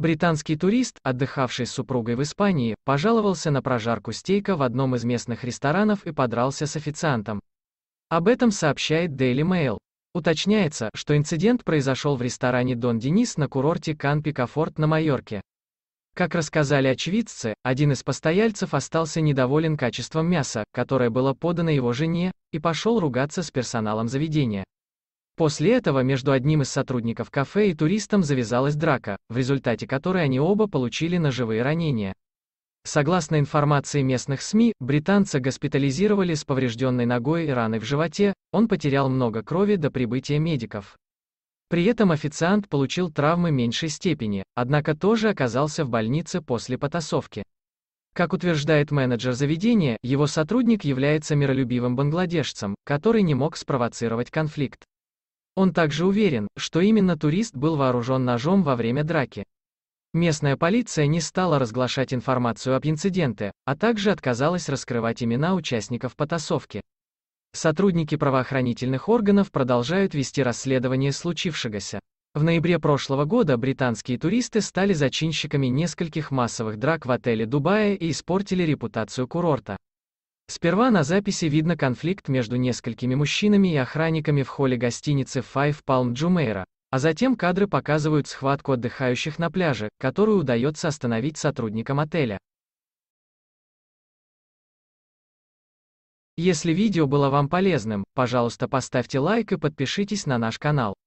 Британский турист, отдыхавший с супругой в Испании, пожаловался на прожарку стейка в одном из местных ресторанов и подрался с официантом. Об этом сообщает Daily Mail. Уточняется, что инцидент произошел в ресторане Дон Денис на курорте Кан-Пикафорт на Майорке. Как рассказали очевидцы, один из постояльцев остался недоволен качеством мяса, которое было подано его жене, и пошел ругаться с персоналом заведения. После этого между одним из сотрудников кафе и туристом завязалась драка, в результате которой они оба получили ножевые ранения. Согласно информации местных СМИ, британца госпитализировали с поврежденной ногой и раной в животе, он потерял много крови до прибытия медиков. При этом официант получил травмы меньшей степени, однако тоже оказался в больнице после потасовки. Как утверждает менеджер заведения, его сотрудник является миролюбивым бангладешцем, который не мог спровоцировать конфликт. Он также уверен, что именно турист был вооружен ножом во время драки. Местная полиция не стала разглашать информацию об инциденте, а также отказалась раскрывать имена участников потасовки. Сотрудники правоохранительных органов продолжают вести расследование случившегося. В ноябре прошлого года британские туристы стали зачинщиками нескольких массовых драк в отеле Дубая и испортили репутацию курорта. Сперва на записи видно конфликт между несколькими мужчинами и охранниками в холле гостиницы Five Palm Jumeirah, а затем кадры показывают схватку отдыхающих на пляже, которую удается остановить сотрудникам отеля. Если видео было вам полезным, пожалуйста поставьте лайк и подпишитесь на наш канал.